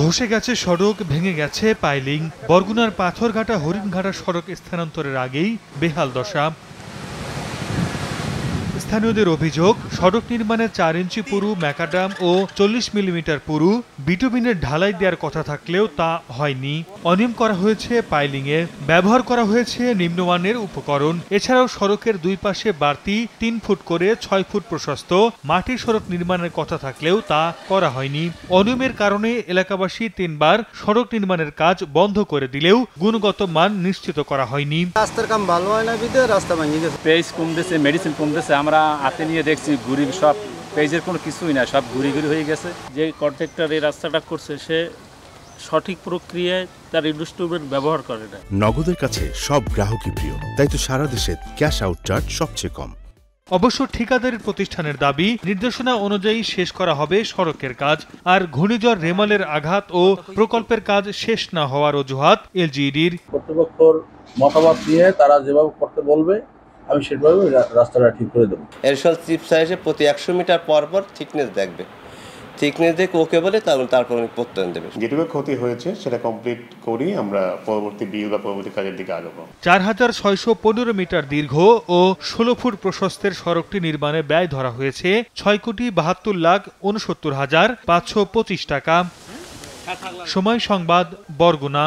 ধসে গেছে সড়ক ভেঙে গেছে পাইলিং বরগুনার পাথরঘাটা হরিণঘাটা সড়ক স্থানান্তরের আগেই বেহাল দশা স্থানীয়দের অভিযোগ সড়ক নির্মাণে চার ইঞ্চি পুরু ম্যাকাডাম ও চল্লিশ মিলিমিটার পুরু বিটুবিনের ঢালাই দেওয়ার কথা থাকলেও তা হয়নি অনিয়ম করা হয়েছে পাইলিংয়ে ব্যবহার করা হয়েছে নিম্নমানের উপকরণ এছাড়াও সড়কের দুই পাশে বাড়তি তিন ফুট করে ছয় ফুট প্রশস্ত মাটি সড়ক নির্মাণের কথা থাকলেও তা করা হয়নি অনিয়মের কারণে এলাকাবাসী তিনবার সড়ক নির্মাণের কাজ বন্ধ করে দিলেও গুণগত মান নিশ্চিত করা হয়নি রাস্তার কাম ভালো হয় না বিদ্যুৎ রাস্তা ভাঙি গেছে পেজ কমতেছে মেডিসিন কমতেছে আমরা হাতে নিয়ে দেখছি গরিব সব পেজের কোনো কিছুই না সব ঘুরি ঘুরি হয়ে গেছে যে কন্ট্রাক্টর এই রাস্তাটা করছে সে সঠিক প্রক্রিয়ায় তার ইনস্ট্রুমেন্ট ব্যবহার করে না নগদের কাছে সব গ্রাহকই প্রিয় তাই তো সারা দেশে ক্যাশ আউট চার্জ সবচেয়ে কম অবশ্য ঠিকাদারি প্রতিষ্ঠানের দাবি নির্দেশনা অনুযায়ী শেষ করা হবে সড়কের কাজ আর ঘূর্ণিঝড় রেমালের আঘাত ও প্রকল্পের কাজ শেষ না হওয়ার অজুহাত এলজিইডির কর্তৃপক্ষের মতামত নিয়ে তারা যেভাবে করতে বলবে আমি সেভাবে রাস্তাটা ঠিক করে দেবো এরশল চিপসা এসে প্রতি একশো মিটার পর পর থিকনেস দেখবে থিকনেস দেখে ওকে বলে তারপর আমি প্রত্যয়ন দেবে যেটুকু ক্ষতি হয়েছে সেটা কমপ্লিট করি আমরা পরবর্তী বিল বা পরবর্তী কাজের দিকে আগাবো চার হাজার ছয়শো পনেরো মিটার দীর্ঘ ও ষোলো ফুট প্রশস্তের সড়কটি নির্মাণে ব্যয় ধরা হয়েছে ছয় কোটি বাহাত্তর লাখ উনসত্তর হাজার পাঁচশো পঁচিশ টাকা সময় সংবাদ বরগুনা